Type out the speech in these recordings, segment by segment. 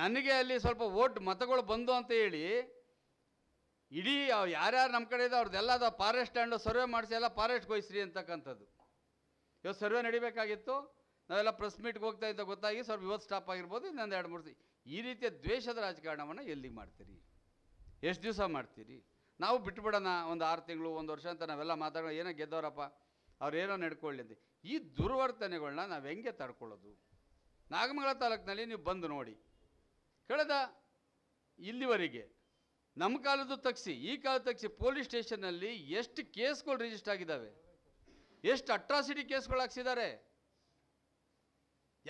ನನಗೆ ಅಲ್ಲಿ ಸ್ವಲ್ಪ ಓಟ್ ಮತಗಳು ಬಂದು ಅಂತ ಹೇಳಿ ಇಡೀ ಯಾರ್ಯಾರು ನಮ್ಮ ಕಡೆ ಇದೆ ಅವ್ರದ್ದೆಲ್ಲ ಅದು ಫಾರೆಸ್ಟ್ ಸ್ಟ್ಯಾಂಡು ಸರ್ವೆ ಮಾಡಿಸಿ ಎಲ್ಲ ಫಾರೆಸ್ಟ್ ಕೊಯ್ಸ್ರಿ ಅಂತಕ್ಕಂಥದ್ದು ಇವತ್ತು ಸರ್ವೆ ನಡಿಬೇಕಾಗಿತ್ತು ನಾವೆಲ್ಲ ಪ್ರೆಸ್ ಮೀಟ್ಗೆ ಹೋಗ್ತಾ ಇದ್ದ ಗೊತ್ತಾಗಿ ಸ್ವಲ್ಪ ಇವತ್ತು ಸ್ಟಾಪ್ ಆಗಿರ್ಬೋದು ಇನ್ನೊಂದು ಎರಡು ಮೂರು ಈ ರೀತಿಯ ದ್ವೇಷದ ರಾಜಕಾರಣವನ್ನು ಎಲ್ಲಿ ಮಾಡ್ತೀರಿ ಎಷ್ಟು ದಿವಸ ಮಾಡ್ತೀರಿ ನಾವು ಬಿಟ್ಬಿಡೋಣ ಒಂದು ಆರು ತಿಂಗಳು ಒಂದು ವರ್ಷ ಅಂತ ನಾವೆಲ್ಲ ಮಾತಾಡೋಣ ಏನೋ ಗೆದ್ದವರಪ್ಪ ಅವ್ರೇನೋ ನಡ್ಕೊಳ್ಳಿ ಅಂತ ಈ ದುರ್ವರ್ತನೆಗಳನ್ನ ನಾವು ಹೆಂಗೆ ತಡ್ಕೊಳ್ಳೋದು ನಾಗಮಂಗಲ ತಾಲೂಕಿನಲ್ಲಿ ನೀವು ಬಂದು ನೋಡಿ ಕಳೆದ ಇಲ್ಲಿವರೆಗೆ ನಮ್ಮ ಕಾಲದ್ದು ತಗ್ಸಿ ಈ ಕಾಲ ತಗ್ಸಿ ಪೊಲೀಸ್ ಸ್ಟೇಷನ್ನಲ್ಲಿ ಎಷ್ಟು ಕೇಸ್ಗಳು ರಿಜಿಸ್ಟರ್ ಆಗಿದ್ದಾವೆ ಎಷ್ಟು ಅಟ್ರಾಸಿಟಿ ಕೇಸ್ಗಳು ಹಾಕ್ಸಿದ್ದಾರೆ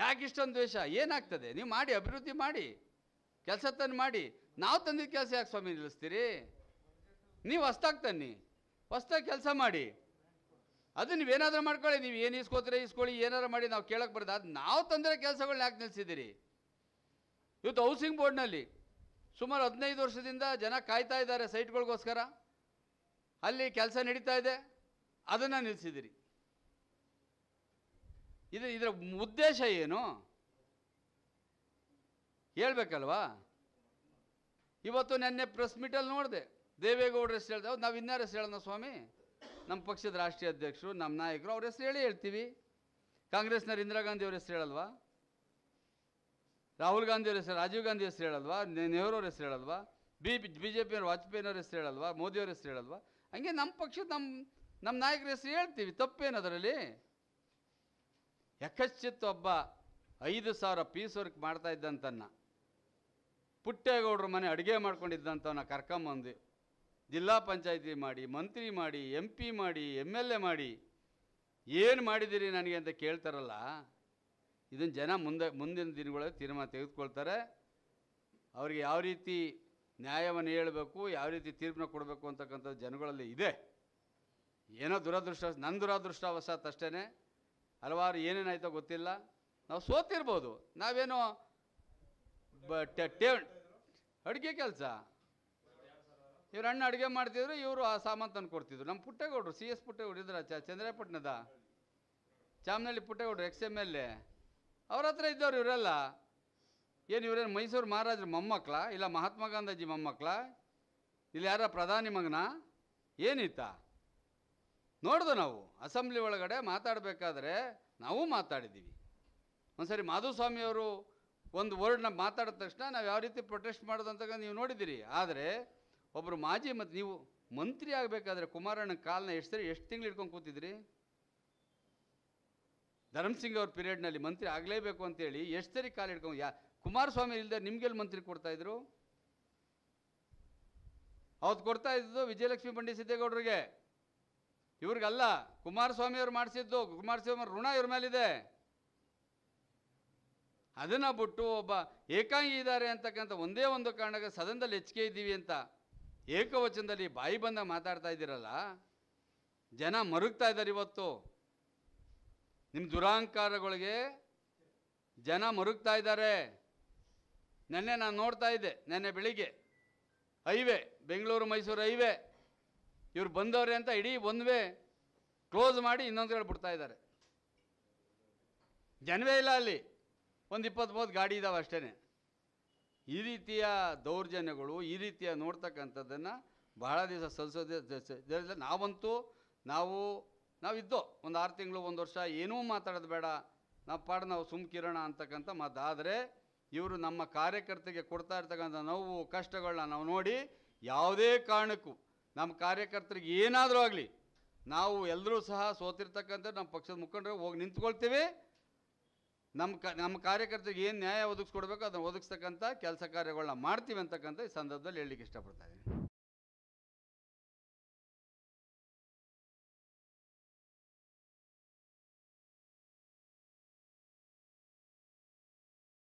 ಯಾಕೆ ಇಷ್ಟೊಂದು ದ್ವೇಷ ಏನಾಗ್ತದೆ ನೀವು ಮಾಡಿ ಅಭಿವೃದ್ಧಿ ಮಾಡಿ ಕೆಲಸ ತಂದು ಮಾಡಿ ನಾವು ತಂದಿದ್ದ ಕೆಲಸ ಯಾಕೆ ಸ್ವಾಮಿ ನಿಲ್ಲಿಸ್ತೀರಿ ನೀವು ಹೊಸ್ದಾಗಿ ತನ್ನಿ ಹೊಸ್ತಾಗಿ ಕೆಲಸ ಮಾಡಿ ಅದು ನೀವೇನಾದರೂ ಮಾಡ್ಕೊಳ್ಳಿ ನೀವು ಏನು ಇಸ್ಕೋತೀರಿ ಇಸ್ಕೊಳ್ಳಿ ಏನಾರು ಮಾಡಿ ನಾವು ಕೇಳಕ್ಕೆ ಬರೋದು ಅದು ನಾವು ತಂದಿರೋ ಕೆಲಸಗಳನ್ನ ಯಾಕೆ ನಿಲ್ಲಿಸಿದ್ದೀರಿ ಇವತ್ತು ಹೌಸಿಂಗ್ ಬೋರ್ಡ್ನಲ್ಲಿ ಸುಮಾರು ಹದಿನೈದು ವರ್ಷದಿಂದ ಜನ ಕಾಯ್ತಾ ಇದ್ದಾರೆ ಸೈಟ್ಗಳಿಗೋಸ್ಕರ ಅಲ್ಲಿ ಕೆಲಸ ನಡೀತಾ ಇದೆ ಅದನ್ನು ನಿಲ್ಲಿಸಿದಿರಿ ಇದು ಇದರ ಉದ್ದೇಶ ಏನು ಹೇಳ್ಬೇಕಲ್ವಾ ಇವತ್ತು ನೆನ್ನೆ ಪ್ರೆಸ್ ಮೀಟಲ್ಲಿ ನೋಡಿದೆ ದೇವೇಗೌಡರ ಹೆಸರು ಹೇಳ್ದೆ ನಾವು ಇನ್ಯಾರ ಹೆಸರು ಹೇಳೋಣ ಸ್ವಾಮಿ ನಮ್ಮ ಪಕ್ಷದ ರಾಷ್ಟ್ರೀಯ ಅಧ್ಯಕ್ಷರು ನಮ್ಮ ನಾಯಕರು ಅವ್ರ ಹೆಸರು ಹೇಳಿ ಹೇಳ್ತೀವಿ ಕಾಂಗ್ರೆಸ್ನ ಇಂದಿರಾ ಗಾಂಧಿ ಅವ್ರ ಹೆಸರು ಹೇಳಲ್ವಾ ರಾಹುಲ್ ಗಾಂಧಿ ಹೆಸರು ರಾಜೀವ್ ಗಾಂಧಿ ಹೆಸರು ಹೇಳಲ್ವಾ ನೆಹರು ಅವ್ರ ಹೆಸರು ಹೇಳಲ್ವಾ ಬಿ ಬಿ ಜೆ ಪಿಯವ್ರ ವಾಜಪೇಯಿನವ್ರ ಹೆಸರು ಹೇಳಲ್ವಾ ಮೋದಿಯವ್ರ ಹೆಸರು ಹೇಳಲ್ವಾ ಹಂಗೆ ನಮ್ಮ ಪಕ್ಷ ನಮ್ಮ ನಮ್ಮ ನಾಯಕರ ಹೆಸರು ಹೇಳ್ತೀವಿ ತಪ್ಪೇನು ಅದರಲ್ಲಿ ಯಕಶ್ಚಿತ್ ಒಬ್ಬ ಐದು ಸಾವಿರ ಪೀಸ್ ವರ್ಕ್ ಮಾಡ್ತಾ ಇದ್ದಂತನ್ನ ಪುಟ್ಟೇಗೌಡ್ರ ಮನೆ ಅಡುಗೆ ಮಾಡ್ಕೊಂಡಿದ್ದಂಥವನ್ನ ಕರ್ಕೊಂಬಂದು ಜಿಲ್ಲಾ ಪಂಚಾಯತಿ ಮಾಡಿ ಮಂತ್ರಿ ಮಾಡಿ ಎಂ ಪಿ ಮಾಡಿ ಎಮ್ ಎಲ್ ಎ ಮಾಡಿ ಏನು ಮಾಡಿದ್ದೀರಿ ನನಗೆ ಅಂತ ಕೇಳ್ತಾರಲ್ಲ ಇದನ್ನು ಜನ ಮುಂದೆ ಮುಂದಿನ ದಿನಗಳಲ್ಲಿ ತೀರ್ಮಾನ ತೆಗೆದುಕೊಳ್ತಾರೆ ಅವರಿಗೆ ಯಾವ ರೀತಿ ನ್ಯಾಯವನ್ನು ಹೇಳಬೇಕು ಯಾವ ರೀತಿ ತೀರ್ಪನ್ನ ಕೊಡಬೇಕು ಅಂತಕ್ಕಂಥದ್ದು ಜನಗಳಲ್ಲಿ ಇದೆ ಏನೋ ದುರದೃಷ್ಟ ನನ್ನ ದುರದೃಷ್ಟವಶಾತ್ ಅಷ್ಟೇ ಹಲವಾರು ಏನೇನಾಯ್ತೋ ಗೊತ್ತಿಲ್ಲ ನಾವು ಸೋತಿರ್ಬೋದು ನಾವೇನೋ ಬ ಟೇ ಅಡುಗೆ ಕೆಲಸ ಇವ್ರು ಅಣ್ಣ ಅಡುಗೆ ಮಾಡ್ತಿದ್ರು ಇವರು ಆ ಸಾಮಾನು ತಂದು ಕೊಡ್ತಿದ್ರು ನಮ್ಮ ಪುಟ್ಟೇಗೌಡರು ಸಿ ಎಸ್ ಪುಟ್ಟೇಗೌಡರು ಇದ್ರ ಚಂದ್ರಪಟ್ಟಣದ ಚಾಮನಹಳ್ಳಿ ಪುಟ್ಟೇಗೌಡರು ಎಕ್ಸ್ ಎಮ್ ಎಲ್ ಎ ಅವ್ರ ಹತ್ರ ಇದ್ದವ್ರು ಇವರೆಲ್ಲ ಏನು ಇವರೇನು ಮೈಸೂರು ಮಹಾರಾಜರ ಮೊಮ್ಮಕ್ಕಳ ಇಲ್ಲ ಮಹಾತ್ಮ ಗಾಂಧೀಜಿ ಮೊಮ್ಮಕ್ಕಳ ಇಲ್ಲಿ ಯಾರ ಪ್ರಧಾನಿ ಮಗನ ಏನಿತ್ತ ನೋಡ್ದು ನಾವು ಅಸೆಂಬ್ಲಿ ಒಳಗಡೆ ಮಾತಾಡಬೇಕಾದ್ರೆ ನಾವು ಮಾತಾಡಿದ್ದೀವಿ ಒಂದು ಸರಿ ಮಾಧುಸ್ವಾಮಿಯವರು ಒಂದು ವರ್ಡ್ನ ಮಾತಾಡಿದ ತಕ್ಷಣ ನಾವು ಯಾವ ರೀತಿ ಪ್ರೊಟೆಸ್ಟ್ ಮಾಡೋದಂತ ನೀವು ನೋಡಿದ್ದೀರಿ ಆದರೆ ಒಬ್ಬರು ಮಾಜಿ ಮತ್ತು ನೀವು ಮಂತ್ರಿ ಆಗಬೇಕಾದ್ರೆ ಕುಮಾರಣ್ಣ ಕಾಲನ್ನ ಎಷ್ಟು ಸರಿ ಎಷ್ಟು ತಿಂಗಳು ಇಟ್ಕೊಂಡು ಕೂತಿದ್ರಿ ಧರ್ಮಸಿಂಗ್ ಅವ್ರ ಪೀರಿಯಡ್ನಲ್ಲಿ ಮಂತ್ರಿ ಆಗಲೇಬೇಕು ಅಂತೇಳಿ ಎಷ್ಟು ಸರಿ ಹಿಡ್ಕೊಂಡು ಯಾ ಕುಮಾರಸ್ವಾಮಿ ಇಲ್ಲದೆ ನಿಮಗೆಲ್ಲಿ ಮಂತ್ರಿ ಕೊಡ್ತಾಯಿದ್ರು ಅವತ್ತು ಕೊಡ್ತಾ ಇದ್ದು ವಿಜಯಲಕ್ಷ್ಮಿ ಬಂಡಿ ಸಿದ್ದೇಗೌಡರಿಗೆ ಇವ್ರಿಗಲ್ಲ ಕುಮಾರಸ್ವಾಮಿ ಅವ್ರು ಮಾಡಿಸಿದ್ದು ಕುಮಾರಸ್ವಾಮಿ ಋಣ ಇವ್ರ ಮೇಲಿದೆ ಅದನ್ನು ಬಿಟ್ಟು ಒಬ್ಬ ಏಕಾಂಗಿ ಇದ್ದಾರೆ ಅಂತಕ್ಕಂಥ ಒಂದೇ ಒಂದು ಕಾರಣಕ್ಕೆ ಸದನದಲ್ಲಿ ಹೆಚ್ಚಿಗೆ ಇದ್ದೀವಿ ಅಂತ ಏಕವಚನದಲ್ಲಿ ಬಾಯಿ ಬಂದ ಮಾತಾಡ್ತಾ ಇದ್ದೀರಲ್ಲ ಜನ ಮರುಗ್ತಾ ಇದ್ದಾರೆ ಇವತ್ತು ನಿಮ್ಮ ದುರಾಂಕಾರಗಳಿಗೆ ಜನ ಮರುಗ್ತಾ ಇದ್ದಾರೆ ನೆನ್ನೆ ನಾನು ನೋಡ್ತಾ ಇದ್ದೆ ನೆನ್ನೆ ಬೆಳಿಗ್ಗೆ ಹೈವೇ ಬೆಂಗಳೂರು ಮೈಸೂರು ಹೈವೇ ಇವ್ರು ಬಂದವ್ರೆ ಅಂತ ಇಡೀ ಒಂದ್ವೇ ಕ್ಲೋಸ್ ಮಾಡಿ ಇನ್ನೊಂದು ಕಡೆ ಬಿಡ್ತಾ ಇದ್ದಾರೆ ಜನವೇ ಇಲ್ಲ ಅಲ್ಲಿ ಒಂದು ಇಪ್ಪತ್ತು ಮೂವತ್ತು ಗಾಡಿ ಇದಾವೆ ಅಷ್ಟೇ ಈ ರೀತಿಯ ದೌರ್ಜನ್ಯಗಳು ಈ ರೀತಿಯ ನೋಡ್ತಕ್ಕಂಥದ್ದನ್ನು ಬಹಳ ದಿವಸ ಸಲ್ಲಿಸೋದೇ ನಾವಂತೂ ನಾವು ನಾವಿದ್ದೋ ಒಂದು ಆರು ತಿಂಗಳು ಒಂದು ವರ್ಷ ಏನೂ ಮಾತಾಡೋದು ಬೇಡ ನಾವು ಪಾಡ ನಾವು ಸುಮ್ಕಿರೋಣ ಅಂತಕ್ಕಂಥ ಮಾತಾದರೆ ಇವರು ನಮ್ಮ ಕಾರ್ಯಕರ್ತರಿಗೆ ಕೊಡ್ತಾ ಇರ್ತಕ್ಕಂಥ ನೋವು ಕಷ್ಟಗಳನ್ನ ನಾವು ನೋಡಿ ಯಾವುದೇ ಕಾರಣಕ್ಕೂ ನಮ್ಮ ಕಾರ್ಯಕರ್ತರಿಗೆ ಏನಾದರೂ ಆಗಲಿ ನಾವು ಎಲ್ಲರೂ ಸಹ ಸೋತಿರ್ತಕ್ಕಂಥ ನಮ್ಮ ಪಕ್ಷದ ಮುಖಂಡರು ಹೋಗಿ ನಿಂತ್ಕೊಳ್ತೀವಿ ನಮ್ಮ ಕ ನಮ್ಮ ಕಾರ್ಯಕರ್ತರಿಗೆ ಏನು ನ್ಯಾಯ ಒದಗಿಸ್ಕೊಡ್ಬೇಕು ಅದನ್ನು ಒದಗಿಸ್ತಕ್ಕಂಥ ಕೆಲಸ ಕಾರ್ಯಗಳನ್ನ ಮಾಡ್ತೀವಿ ಅಂತಕ್ಕಂಥ ಈ ಸಂದರ್ಭದಲ್ಲಿ ಹೇಳಲಿಕ್ಕೆ ಇಷ್ಟಪಡ್ತಾ ಇದ್ದೀನಿ